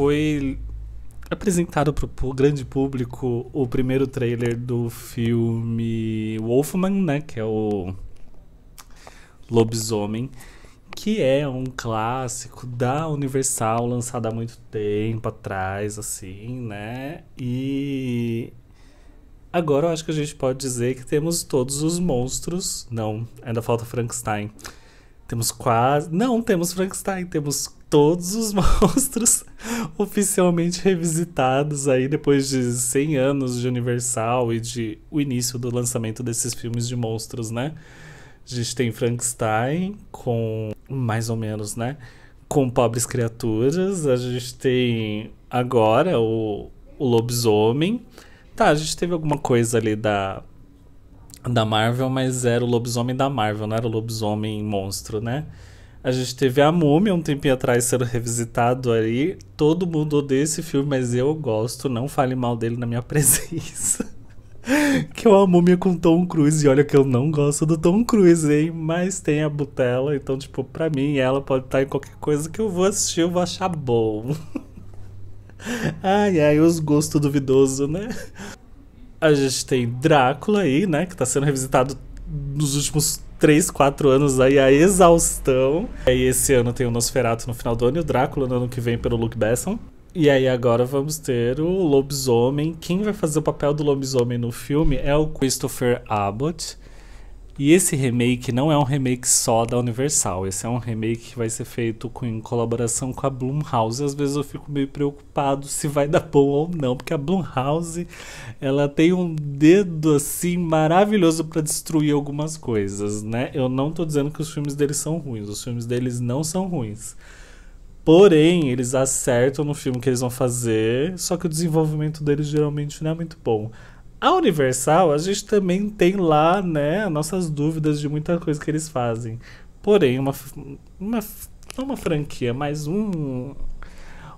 foi apresentado para o grande público o primeiro trailer do filme Wolfman, né, que é o Lobisomem, que é um clássico da Universal, lançado há muito tempo atrás, assim, né? E agora eu acho que a gente pode dizer que temos todos os monstros, não, ainda falta Frankenstein. Temos quase, não, temos Frankenstein, temos todos os monstros oficialmente revisitados aí depois de 100 anos de Universal e de o início do lançamento desses filmes de monstros, né? A gente tem Frankenstein com mais ou menos, né? Com pobres criaturas, a gente tem agora o, o lobisomem. Tá, a gente teve alguma coisa ali da da Marvel, mas era o lobisomem da Marvel, não era o lobisomem monstro, né? A gente teve a Múmia um tempinho atrás sendo revisitado aí. Todo mundo odeia esse filme, mas eu gosto. Não fale mal dele na minha presença. que é uma múmia com Tom Cruise. E olha que eu não gosto do Tom Cruise, hein? Mas tem a Butela, então, tipo, pra mim, ela pode estar em qualquer coisa que eu vou assistir, eu vou achar bom. ai, ai, os gostos duvidosos, né? A gente tem Drácula aí, né? Que tá sendo revisitado nos últimos 3, 4 anos aí a exaustão. E aí esse ano tem o Nosferatu no final do ano e o Drácula no ano que vem pelo Luke Besson. E aí agora vamos ter o lobisomem. Quem vai fazer o papel do lobisomem no filme é o Christopher Abbott. E esse remake não é um remake só da Universal, esse é um remake que vai ser feito com, em colaboração com a Blumhouse. Às vezes eu fico meio preocupado se vai dar bom ou não, porque a Blumhouse, ela tem um dedo assim maravilhoso para destruir algumas coisas, né? Eu não tô dizendo que os filmes deles são ruins, os filmes deles não são ruins. Porém, eles acertam no filme que eles vão fazer, só que o desenvolvimento deles geralmente não é muito bom. A Universal, a gente também tem lá, né, nossas dúvidas de muita coisa que eles fazem. Porém, uma, uma não uma franquia, mas um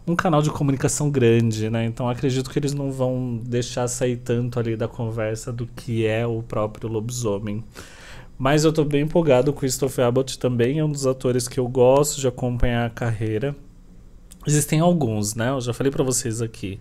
um canal de comunicação grande, né? Então acredito que eles não vão deixar sair tanto ali da conversa do que é o próprio lobisomem. Mas eu tô bem empolgado com Christopher Abbott também, é um dos atores que eu gosto de acompanhar a carreira. Existem alguns, né? Eu já falei para vocês aqui.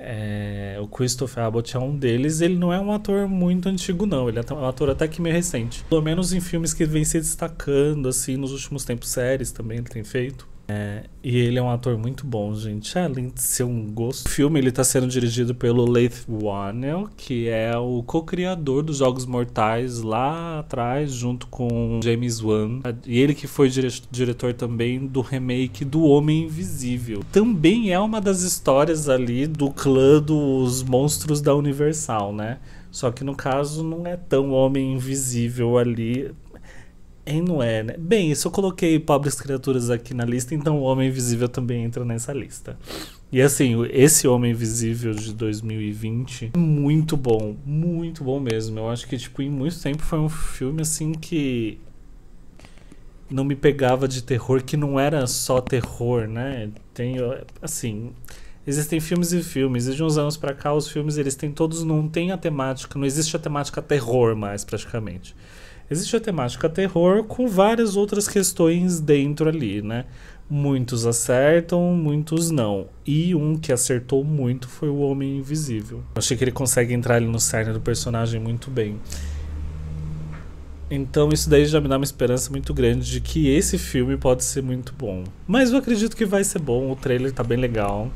É, o Christopher Abbott é um deles. Ele não é um ator muito antigo, não. Ele é um ator até que meio recente. Pelo menos em filmes que vem se destacando, assim, nos últimos tempos, séries também ele tem feito. É, e ele é um ator muito bom, gente. Além é de ser um gosto. O filme ele tá sendo dirigido pelo Leith Whannell, que é o co-criador dos Jogos Mortais lá atrás, junto com James Wan. E ele que foi dire diretor também do remake do Homem Invisível. Também é uma das histórias ali do clã dos monstros da Universal, né? Só que no caso não é tão homem invisível ali e não é, né? Bem, isso eu coloquei pobres criaturas aqui na lista, então o Homem Invisível também entra nessa lista. E assim, esse Homem Invisível de 2020 é muito bom, muito bom mesmo. Eu acho que, tipo, em muito tempo foi um filme assim que não me pegava de terror, que não era só terror, né? Tem, assim, existem filmes e filmes, e de uns anos para cá os filmes, eles têm todos, não tem a temática, não existe a temática terror mais, praticamente. Existe a temática terror com várias outras questões dentro ali, né? Muitos acertam, muitos não. E um que acertou muito foi o Homem Invisível. Eu achei que ele consegue entrar ali no cerne do personagem muito bem. Então isso daí já me dá uma esperança muito grande de que esse filme pode ser muito bom. Mas eu acredito que vai ser bom, o trailer tá bem legal.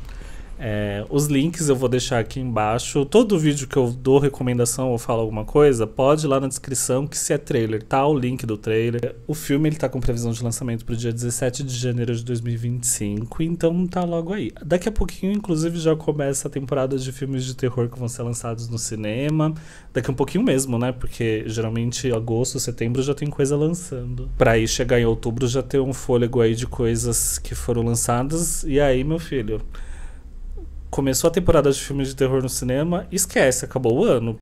É, os links eu vou deixar aqui embaixo. Todo vídeo que eu dou recomendação ou falo alguma coisa, pode ir lá na descrição que se é trailer, tá? O link do trailer. O filme ele tá com previsão de lançamento pro dia 17 de janeiro de 2025, então tá logo aí. Daqui a pouquinho, inclusive, já começa a temporada de filmes de terror que vão ser lançados no cinema. Daqui a um pouquinho mesmo, né? Porque geralmente agosto, setembro já tem coisa lançando. Pra aí chegar em outubro já ter um fôlego aí de coisas que foram lançadas. E aí, meu filho? começou a temporada de filmes de terror no cinema, esquece, acabou o ano.